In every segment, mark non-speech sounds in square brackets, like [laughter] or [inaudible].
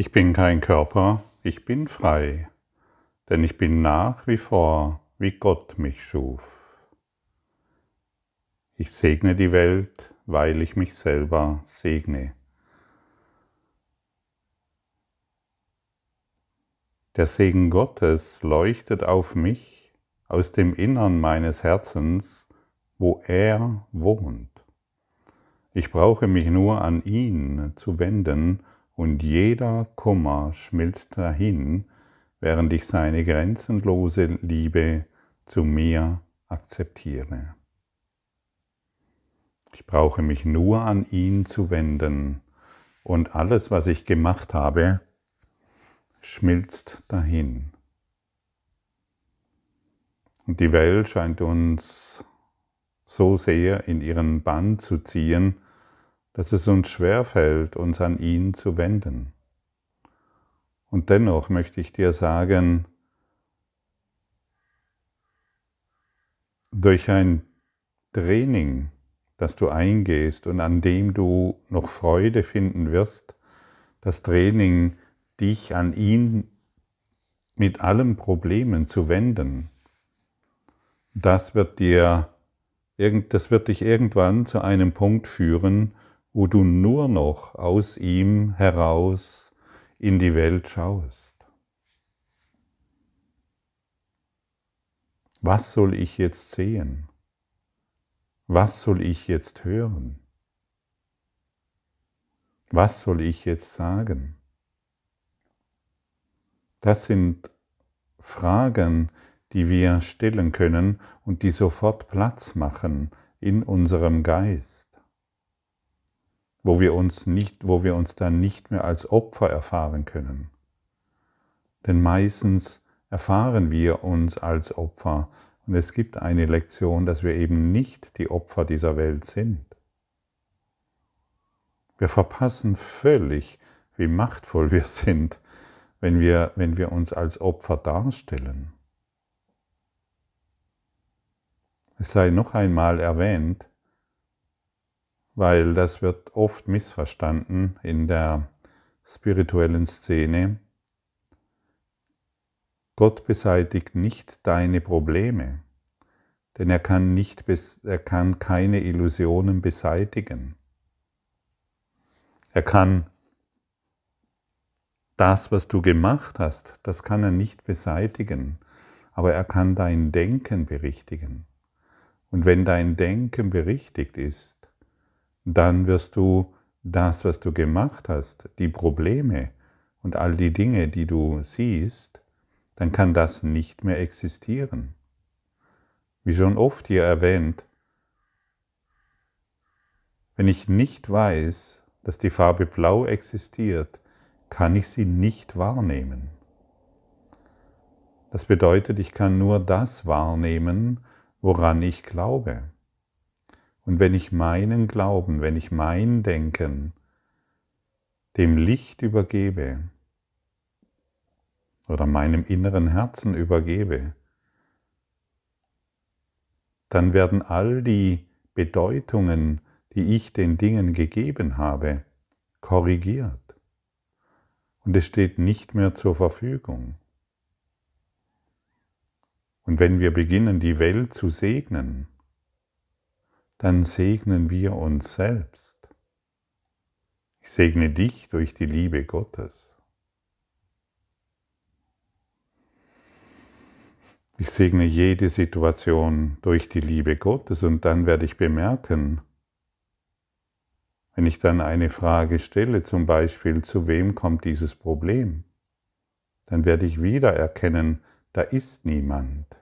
Ich bin kein Körper, ich bin frei, denn ich bin nach wie vor, wie Gott mich schuf. Ich segne die Welt, weil ich mich selber segne. Der Segen Gottes leuchtet auf mich aus dem Innern meines Herzens, wo er wohnt. Ich brauche mich nur an ihn zu wenden, und jeder Kummer schmilzt dahin, während ich seine grenzenlose Liebe zu mir akzeptiere. Ich brauche mich nur an ihn zu wenden und alles, was ich gemacht habe, schmilzt dahin. Und die Welt scheint uns so sehr in ihren Bann zu ziehen, dass es uns schwerfällt, uns an ihn zu wenden. Und dennoch möchte ich dir sagen, durch ein Training, das du eingehst und an dem du noch Freude finden wirst, das Training, dich an ihn mit allen Problemen zu wenden, das wird dir, das wird dich irgendwann zu einem Punkt führen, wo du nur noch aus ihm heraus in die Welt schaust. Was soll ich jetzt sehen? Was soll ich jetzt hören? Was soll ich jetzt sagen? Das sind Fragen, die wir stellen können und die sofort Platz machen in unserem Geist wo wir uns nicht, wo wir uns dann nicht mehr als Opfer erfahren können. Denn meistens erfahren wir uns als Opfer und es gibt eine Lektion, dass wir eben nicht die Opfer dieser Welt sind. Wir verpassen völlig, wie machtvoll wir sind, wenn wir, wenn wir uns als Opfer darstellen. Es sei noch einmal erwähnt, weil das wird oft missverstanden in der spirituellen Szene. Gott beseitigt nicht deine Probleme, denn er kann, nicht, er kann keine Illusionen beseitigen. Er kann das, was du gemacht hast, das kann er nicht beseitigen, aber er kann dein Denken berichtigen. Und wenn dein Denken berichtigt ist, dann wirst du das, was du gemacht hast, die Probleme und all die Dinge, die du siehst, dann kann das nicht mehr existieren. Wie schon oft hier erwähnt, wenn ich nicht weiß, dass die Farbe Blau existiert, kann ich sie nicht wahrnehmen. Das bedeutet, ich kann nur das wahrnehmen, woran ich glaube. Und wenn ich meinen Glauben, wenn ich mein Denken dem Licht übergebe oder meinem inneren Herzen übergebe, dann werden all die Bedeutungen, die ich den Dingen gegeben habe, korrigiert. Und es steht nicht mehr zur Verfügung. Und wenn wir beginnen, die Welt zu segnen, dann segnen wir uns selbst. Ich segne dich durch die Liebe Gottes. Ich segne jede Situation durch die Liebe Gottes und dann werde ich bemerken, wenn ich dann eine Frage stelle, zum Beispiel, zu wem kommt dieses Problem, dann werde ich wieder erkennen, da ist niemand.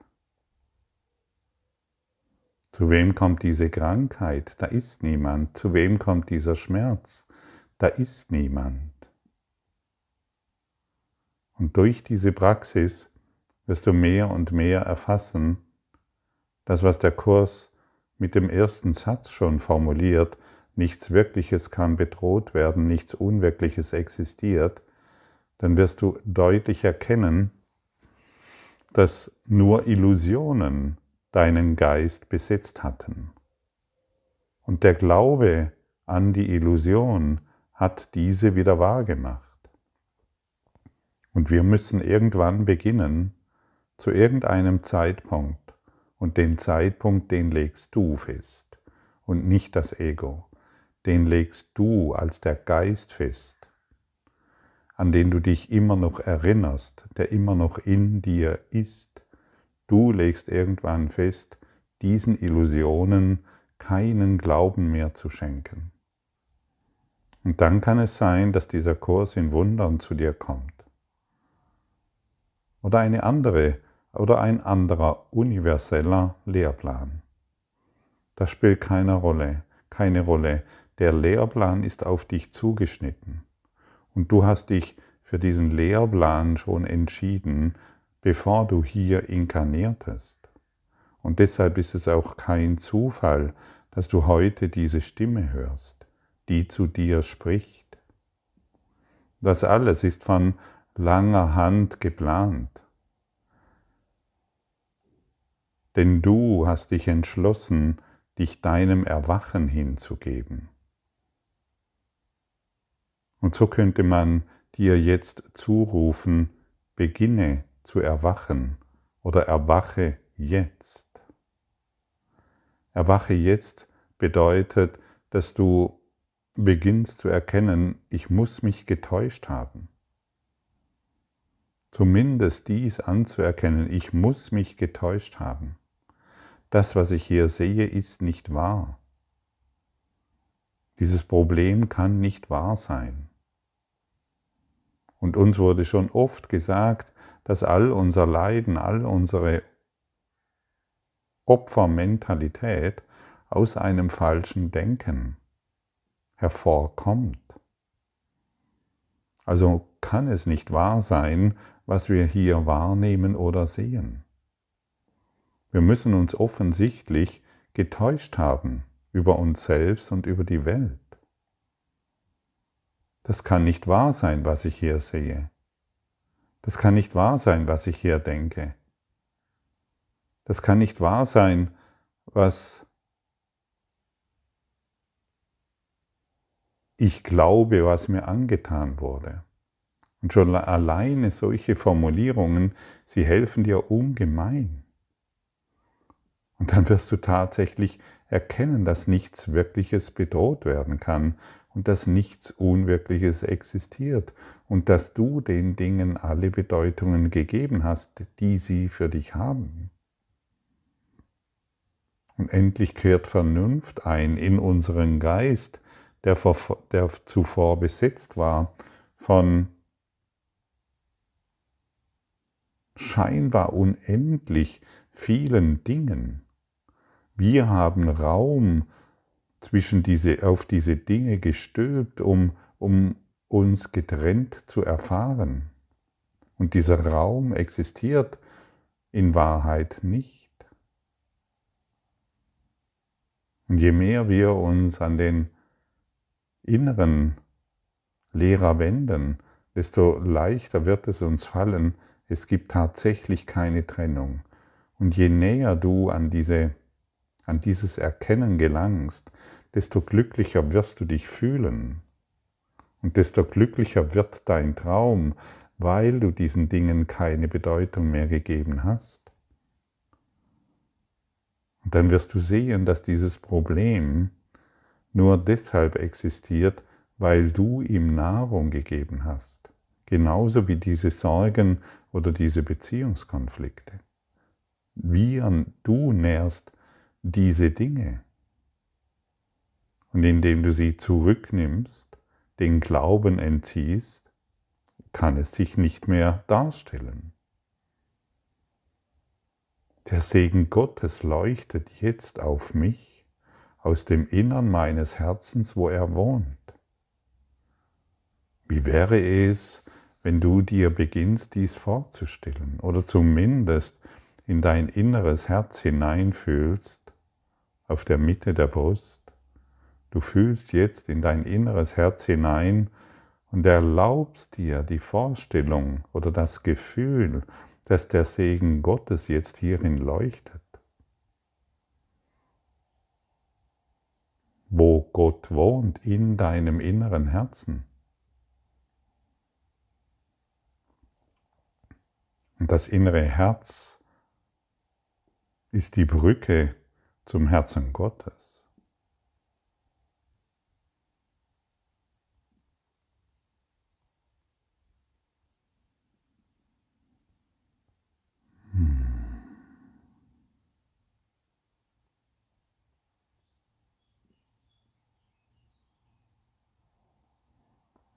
Zu wem kommt diese Krankheit? Da ist niemand. Zu wem kommt dieser Schmerz? Da ist niemand. Und durch diese Praxis wirst du mehr und mehr erfassen, das, was der Kurs mit dem ersten Satz schon formuliert, nichts Wirkliches kann bedroht werden, nichts Unwirkliches existiert, dann wirst du deutlich erkennen, dass nur Illusionen deinen Geist besetzt hatten. Und der Glaube an die Illusion hat diese wieder wahrgemacht. Und wir müssen irgendwann beginnen, zu irgendeinem Zeitpunkt, und den Zeitpunkt, den legst du fest und nicht das Ego, den legst du als der Geist fest, an den du dich immer noch erinnerst, der immer noch in dir ist. Du legst irgendwann fest, diesen Illusionen keinen Glauben mehr zu schenken. Und dann kann es sein, dass dieser Kurs in Wundern zu dir kommt. Oder eine andere oder ein anderer universeller Lehrplan. Das spielt keine Rolle, keine Rolle. Der Lehrplan ist auf dich zugeschnitten. Und du hast dich für diesen Lehrplan schon entschieden, bevor du hier inkarniertest. Und deshalb ist es auch kein Zufall, dass du heute diese Stimme hörst, die zu dir spricht. Das alles ist von langer Hand geplant. Denn du hast dich entschlossen, dich deinem Erwachen hinzugeben. Und so könnte man dir jetzt zurufen, beginne zu erwachen oder erwache jetzt. Erwache jetzt bedeutet, dass du beginnst zu erkennen, ich muss mich getäuscht haben. Zumindest dies anzuerkennen, ich muss mich getäuscht haben. Das, was ich hier sehe, ist nicht wahr. Dieses Problem kann nicht wahr sein. Und uns wurde schon oft gesagt, dass all unser Leiden, all unsere Opfermentalität aus einem falschen Denken hervorkommt. Also kann es nicht wahr sein, was wir hier wahrnehmen oder sehen. Wir müssen uns offensichtlich getäuscht haben über uns selbst und über die Welt. Das kann nicht wahr sein, was ich hier sehe. Das kann nicht wahr sein, was ich hier denke. Das kann nicht wahr sein, was ich glaube, was mir angetan wurde. Und schon alleine solche Formulierungen, sie helfen dir ungemein. Und dann wirst du tatsächlich erkennen, dass nichts Wirkliches bedroht werden kann, und dass nichts Unwirkliches existiert und dass du den Dingen alle Bedeutungen gegeben hast, die sie für dich haben. Und endlich kehrt Vernunft ein in unseren Geist, der, vor, der zuvor besetzt war von scheinbar unendlich vielen Dingen. Wir haben Raum zwischen diese, auf diese Dinge gestülpt, um, um uns getrennt zu erfahren. Und dieser Raum existiert in Wahrheit nicht. Und je mehr wir uns an den inneren Lehrer wenden, desto leichter wird es uns fallen, es gibt tatsächlich keine Trennung. Und je näher du an diese an dieses Erkennen gelangst, desto glücklicher wirst du dich fühlen. Und desto glücklicher wird dein Traum, weil du diesen Dingen keine Bedeutung mehr gegeben hast. Und dann wirst du sehen, dass dieses Problem nur deshalb existiert, weil du ihm Nahrung gegeben hast. Genauso wie diese Sorgen oder diese Beziehungskonflikte. Wie du nährst diese Dinge. Und indem du sie zurücknimmst, den Glauben entziehst, kann es sich nicht mehr darstellen. Der Segen Gottes leuchtet jetzt auf mich aus dem Innern meines Herzens, wo er wohnt. Wie wäre es, wenn du dir beginnst, dies vorzustellen oder zumindest in dein inneres Herz hineinfühlst, auf der Mitte der Brust. Du fühlst jetzt in dein inneres Herz hinein und erlaubst dir die Vorstellung oder das Gefühl, dass der Segen Gottes jetzt hierin leuchtet. Wo Gott wohnt in deinem inneren Herzen. Und das innere Herz ist die Brücke zum Herzen Gottes. Hm.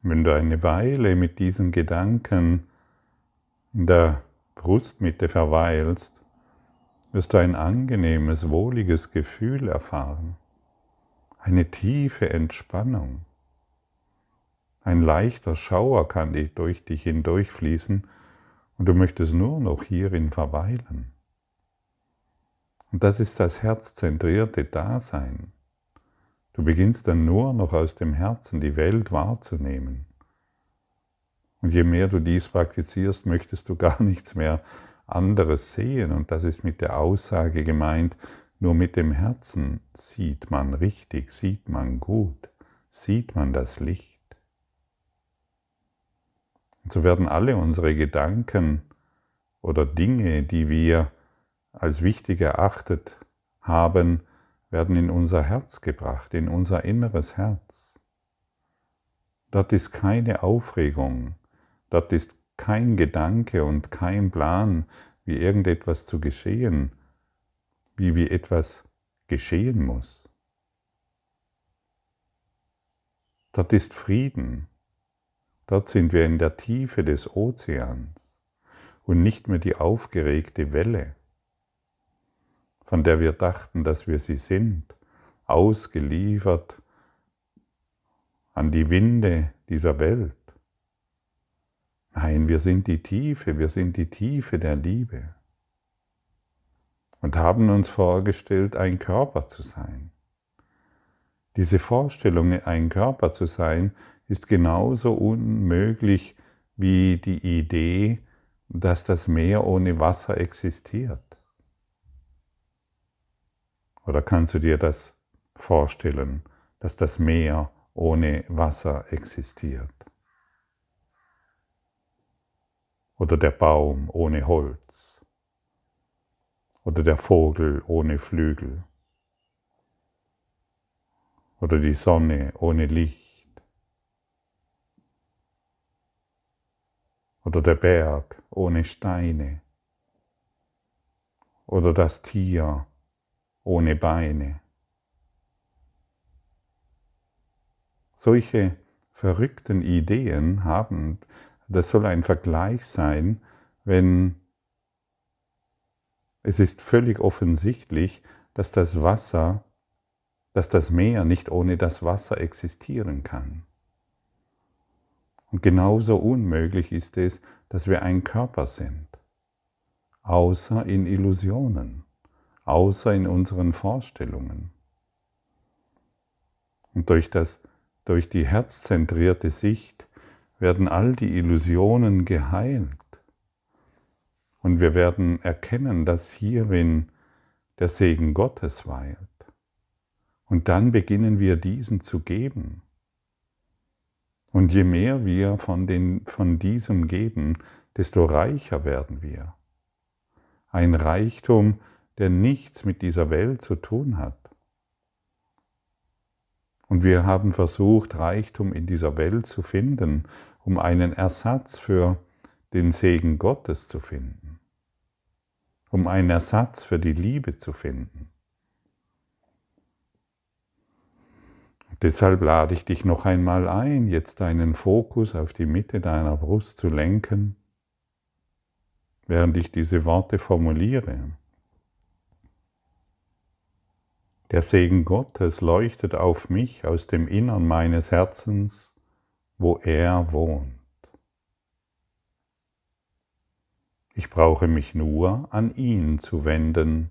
Wenn du eine Weile mit diesen Gedanken in der Brustmitte verweilst, wirst du ein angenehmes, wohliges Gefühl erfahren, eine tiefe Entspannung. Ein leichter Schauer kann durch dich hindurchfließen und du möchtest nur noch hierin verweilen. Und das ist das herzzentrierte Dasein. Du beginnst dann nur noch aus dem Herzen die Welt wahrzunehmen. Und je mehr du dies praktizierst, möchtest du gar nichts mehr anderes sehen. Und das ist mit der Aussage gemeint, nur mit dem Herzen sieht man richtig, sieht man gut, sieht man das Licht. Und so werden alle unsere Gedanken oder Dinge, die wir als wichtig erachtet haben, werden in unser Herz gebracht, in unser inneres Herz. Dort ist keine Aufregung, dort ist kein Gedanke und kein Plan, wie irgendetwas zu geschehen, wie wie etwas geschehen muss. Dort ist Frieden. Dort sind wir in der Tiefe des Ozeans und nicht mehr die aufgeregte Welle, von der wir dachten, dass wir sie sind, ausgeliefert an die Winde dieser Welt. Nein, wir sind die Tiefe, wir sind die Tiefe der Liebe und haben uns vorgestellt, ein Körper zu sein. Diese Vorstellung, ein Körper zu sein, ist genauso unmöglich wie die Idee, dass das Meer ohne Wasser existiert. Oder kannst du dir das vorstellen, dass das Meer ohne Wasser existiert? oder der Baum ohne Holz oder der Vogel ohne Flügel oder die Sonne ohne Licht oder der Berg ohne Steine oder das Tier ohne Beine. Solche verrückten Ideen haben das soll ein Vergleich sein, wenn es ist völlig offensichtlich, dass das Wasser, dass das Meer nicht ohne das Wasser existieren kann. Und genauso unmöglich ist es, dass wir ein Körper sind, außer in Illusionen, außer in unseren Vorstellungen. Und durch, das, durch die herzzentrierte Sicht werden all die Illusionen geheilt. Und wir werden erkennen, dass hierin der Segen Gottes weilt. Und dann beginnen wir diesen zu geben. Und je mehr wir von, den, von diesem geben, desto reicher werden wir. Ein Reichtum, der nichts mit dieser Welt zu tun hat. Und wir haben versucht, Reichtum in dieser Welt zu finden, um einen Ersatz für den Segen Gottes zu finden, um einen Ersatz für die Liebe zu finden. Deshalb lade ich dich noch einmal ein, jetzt deinen Fokus auf die Mitte deiner Brust zu lenken, während ich diese Worte formuliere. Der Segen Gottes leuchtet auf mich aus dem Innern meines Herzens, wo er wohnt. Ich brauche mich nur an ihn zu wenden,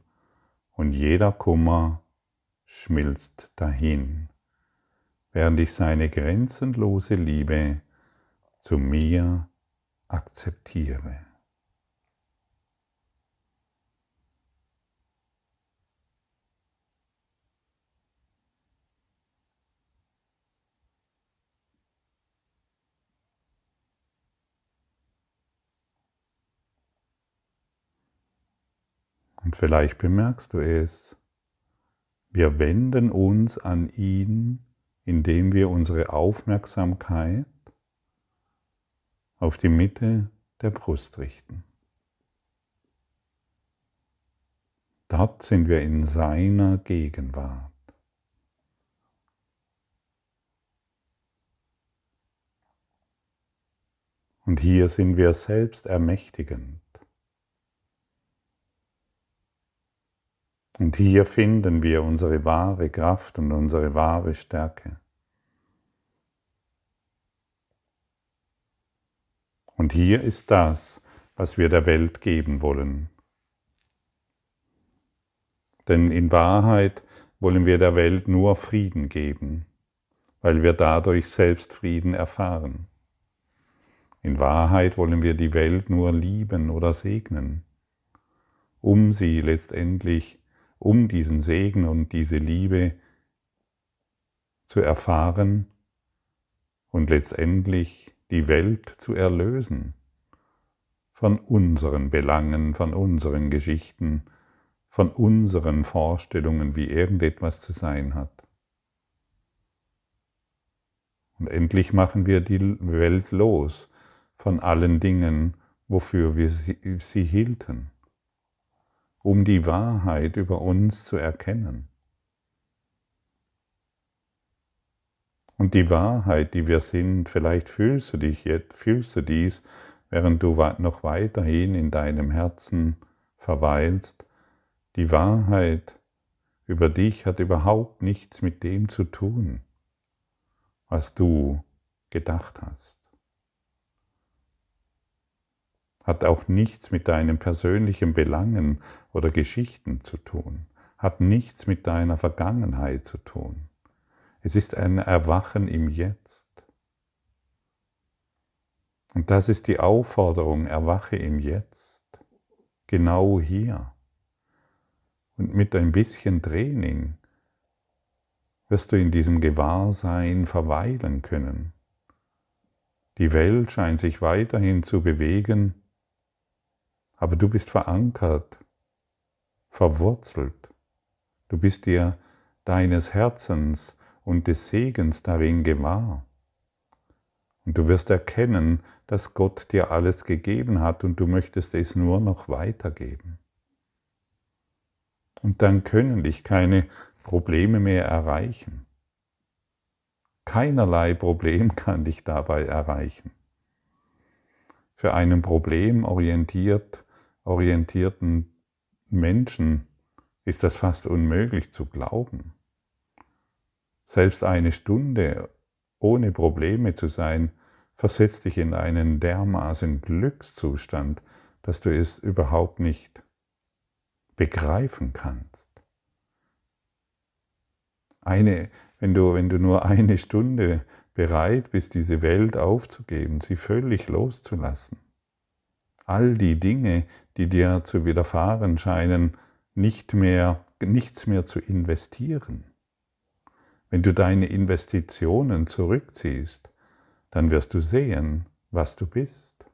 und jeder Kummer schmilzt dahin, während ich seine grenzenlose Liebe zu mir akzeptiere. Und vielleicht bemerkst du es, wir wenden uns an ihn, indem wir unsere Aufmerksamkeit auf die Mitte der Brust richten. Dort sind wir in seiner Gegenwart. Und hier sind wir selbst ermächtigend. Und hier finden wir unsere wahre Kraft und unsere wahre Stärke. Und hier ist das, was wir der Welt geben wollen. Denn in Wahrheit wollen wir der Welt nur Frieden geben, weil wir dadurch selbst Frieden erfahren. In Wahrheit wollen wir die Welt nur lieben oder segnen, um sie letztendlich um diesen Segen und diese Liebe zu erfahren und letztendlich die Welt zu erlösen von unseren Belangen, von unseren Geschichten, von unseren Vorstellungen, wie irgendetwas zu sein hat. Und endlich machen wir die Welt los von allen Dingen, wofür wir sie, sie hielten um die Wahrheit über uns zu erkennen. Und die Wahrheit, die wir sind, vielleicht fühlst du dich jetzt, fühlst du dies, während du noch weiterhin in deinem Herzen verweilst, die Wahrheit über dich hat überhaupt nichts mit dem zu tun, was du gedacht hast. hat auch nichts mit deinen persönlichen Belangen oder Geschichten zu tun, hat nichts mit deiner Vergangenheit zu tun. Es ist ein Erwachen im Jetzt. Und das ist die Aufforderung, erwache im Jetzt, genau hier. Und mit ein bisschen Training wirst du in diesem Gewahrsein verweilen können. Die Welt scheint sich weiterhin zu bewegen aber du bist verankert, verwurzelt. Du bist dir deines Herzens und des Segens darin gewahr. Und du wirst erkennen, dass Gott dir alles gegeben hat und du möchtest es nur noch weitergeben. Und dann können dich keine Probleme mehr erreichen. Keinerlei Problem [laughs] kann dich dabei erreichen. Für einen problemorientiert orientierten Menschen ist das fast unmöglich zu glauben. Selbst eine Stunde ohne Probleme zu sein, versetzt dich in einen dermaßen Glückszustand, dass du es überhaupt nicht begreifen kannst. Eine, wenn, du, wenn du nur eine Stunde bereit bist, diese Welt aufzugeben, sie völlig loszulassen, all die Dinge, die dir zu widerfahren scheinen, nicht mehr, nichts mehr zu investieren. Wenn du deine Investitionen zurückziehst, dann wirst du sehen, was du bist.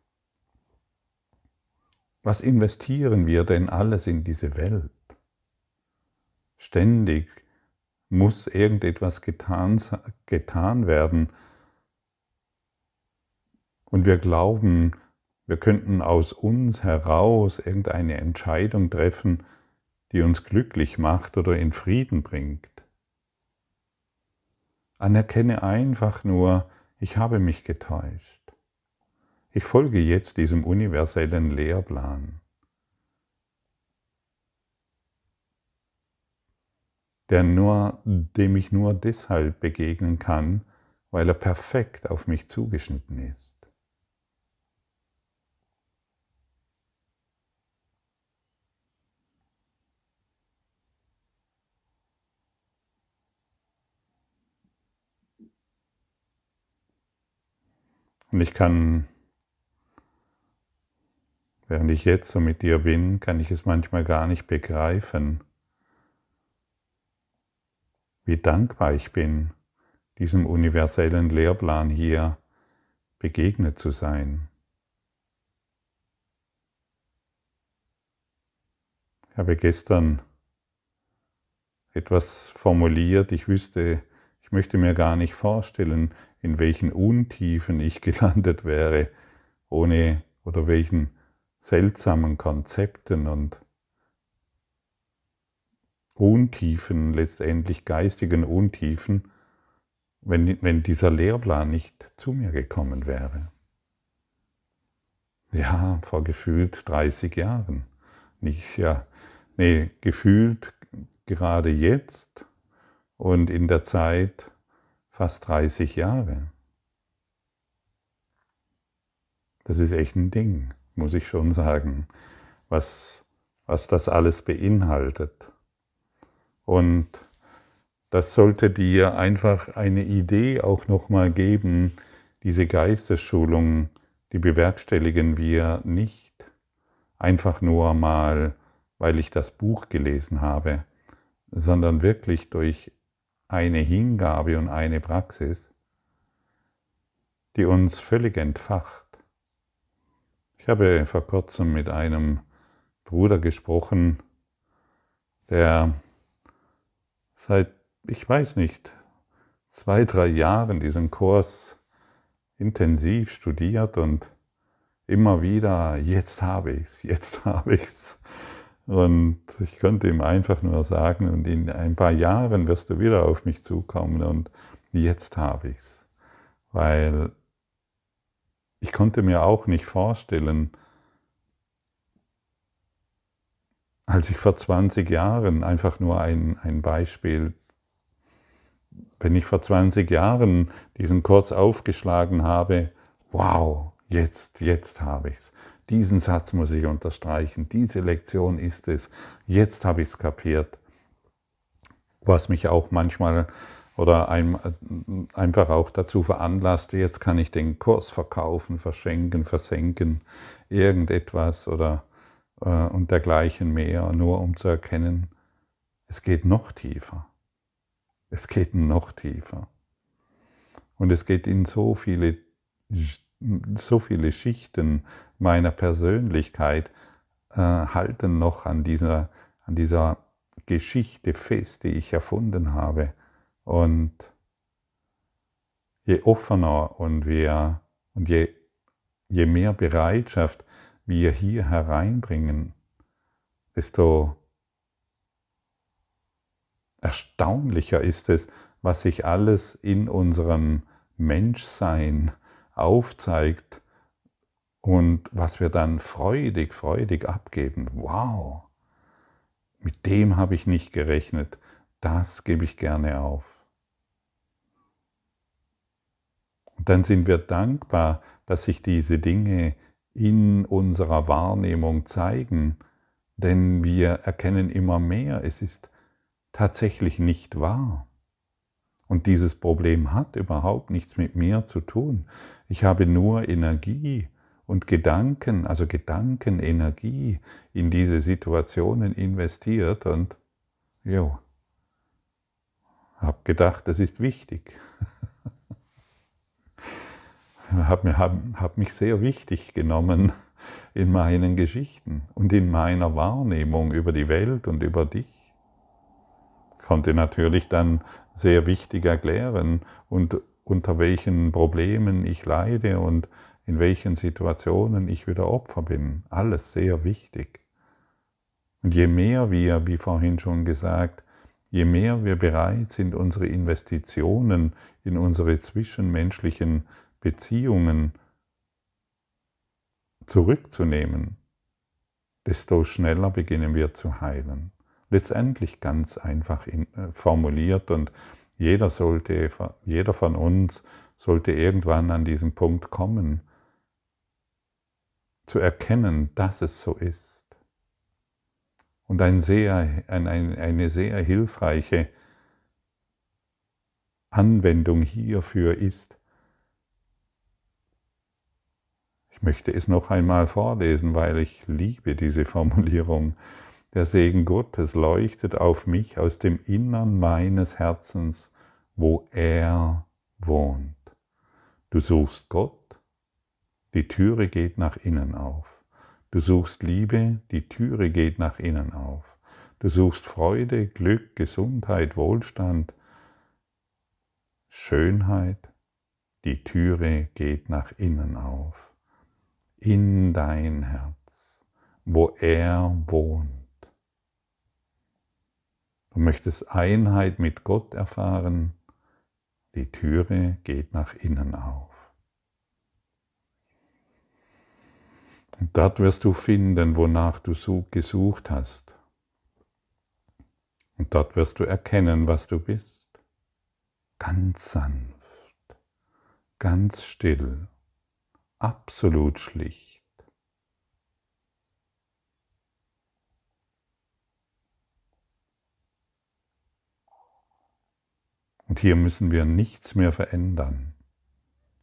Was investieren wir denn alles in diese Welt? Ständig muss irgendetwas getan, getan werden. Und wir glauben, wir könnten aus uns heraus irgendeine Entscheidung treffen, die uns glücklich macht oder in Frieden bringt. Anerkenne einfach nur, ich habe mich getäuscht. Ich folge jetzt diesem universellen Lehrplan. der nur, dem ich nur deshalb begegnen kann, weil er perfekt auf mich zugeschnitten ist. Und ich kann, während ich jetzt so mit dir bin, kann ich es manchmal gar nicht begreifen, wie dankbar ich bin, diesem universellen Lehrplan hier begegnet zu sein. Ich habe gestern etwas formuliert, ich wüsste, ich möchte mir gar nicht vorstellen, in welchen Untiefen ich [laughs] gelandet wäre, ohne oder welchen seltsamen Konzepten und Untiefen, letztendlich geistigen Untiefen, wenn, wenn dieser Lehrplan nicht zu mir gekommen wäre. Ja, vor gefühlt 30 Jahren. Nicht, ja, nee, gefühlt gerade jetzt und in der Zeit fast 30 Jahre. Das ist echt ein Ding, muss ich schon sagen, was, was das alles beinhaltet. Und das sollte dir einfach eine Idee auch nochmal geben. Diese Geistesschulung, die bewerkstelligen wir nicht einfach nur mal, weil ich das Buch gelesen habe, sondern wirklich durch eine Hingabe und eine Praxis, die uns völlig entfacht. Ich habe vor kurzem mit einem Bruder gesprochen, der seit, ich weiß nicht, zwei, drei Jahren diesen Kurs intensiv studiert und immer wieder, jetzt habe ich es, jetzt habe ich es. Und ich konnte ihm einfach nur sagen, und in ein paar Jahren wirst du wieder auf mich zukommen und jetzt habe ich es. Weil ich konnte mir auch nicht vorstellen, als ich vor 20 Jahren, einfach nur ein, ein Beispiel, wenn ich vor 20 Jahren diesen Kurs aufgeschlagen habe, wow, jetzt, jetzt habe ich es. Diesen Satz muss ich unterstreichen. Diese Lektion ist es. Jetzt habe ich es kapiert. Was mich auch manchmal oder einfach auch dazu veranlasst, jetzt kann ich den Kurs verkaufen, verschenken, versenken, irgendetwas oder äh, und dergleichen mehr, nur um zu erkennen, es geht noch tiefer. Es geht noch tiefer. Und es geht in so viele, so viele Schichten, meiner Persönlichkeit äh, halten noch an dieser, an dieser Geschichte fest, die ich erfunden habe. Und je offener und, wir, und je, je mehr Bereitschaft wir hier hereinbringen, desto erstaunlicher ist es, was sich alles in unserem Menschsein aufzeigt, und was wir dann freudig, freudig abgeben, wow, mit dem habe ich nicht gerechnet, das gebe ich gerne auf. Und dann sind wir dankbar, dass sich diese Dinge in unserer Wahrnehmung zeigen, denn wir erkennen immer mehr, es ist tatsächlich nicht wahr. Und dieses Problem hat überhaupt nichts mit mir zu tun. Ich habe nur Energie und Gedanken, also Gedankenenergie in diese Situationen investiert und jo, hab gedacht, das ist wichtig. [laughs] habe hab, hab mich sehr wichtig genommen in meinen Geschichten und in meiner Wahrnehmung über die Welt und über dich. Konnte natürlich dann sehr wichtig erklären und unter welchen Problemen ich leide und in welchen Situationen ich wieder Opfer bin. Alles sehr wichtig. Und je mehr wir, wie vorhin schon gesagt, je mehr wir bereit sind, unsere Investitionen in unsere zwischenmenschlichen Beziehungen zurückzunehmen, desto schneller beginnen wir zu heilen. Letztendlich ganz einfach äh, formuliert und jeder, sollte, jeder von uns sollte irgendwann an diesen Punkt kommen, zu erkennen, dass es so ist. Und ein sehr, ein, eine sehr hilfreiche Anwendung hierfür ist, ich möchte es noch einmal vorlesen, weil ich liebe diese Formulierung, der Segen Gottes leuchtet auf mich aus dem Innern meines Herzens, wo er wohnt. Du suchst Gott, die Türe geht nach innen auf. Du suchst Liebe, die Türe geht nach innen auf. Du suchst Freude, Glück, Gesundheit, Wohlstand, Schönheit. Die Türe geht nach innen auf. In dein Herz, wo er wohnt. Du möchtest Einheit mit Gott erfahren. Die Türe geht nach innen auf. Und dort wirst du finden, wonach du gesucht hast. Und dort wirst du erkennen, was du bist. Ganz sanft, ganz still, absolut schlicht. Und hier müssen wir nichts mehr verändern.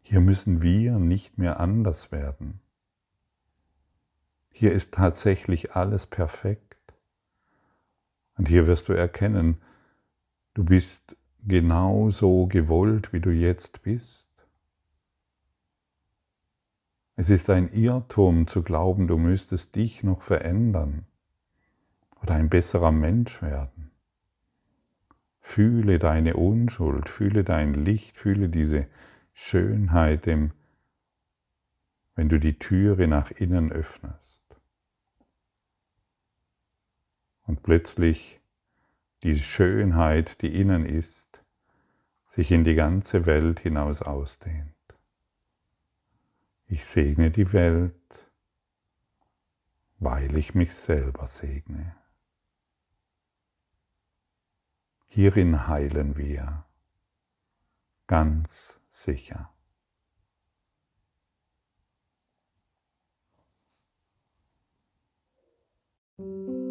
Hier müssen wir nicht mehr anders werden. Hier ist tatsächlich alles perfekt. Und hier wirst du erkennen, du bist genau so gewollt, wie du jetzt bist. Es ist ein Irrtum zu glauben, du müsstest dich noch verändern oder ein besserer Mensch werden. Fühle deine Unschuld, fühle dein Licht, fühle diese Schönheit, wenn du die Türe nach innen öffnest und plötzlich die Schönheit, die innen ist, sich in die ganze Welt hinaus ausdehnt. Ich segne die Welt, weil ich mich selber segne. Hierin heilen wir, ganz sicher. Musik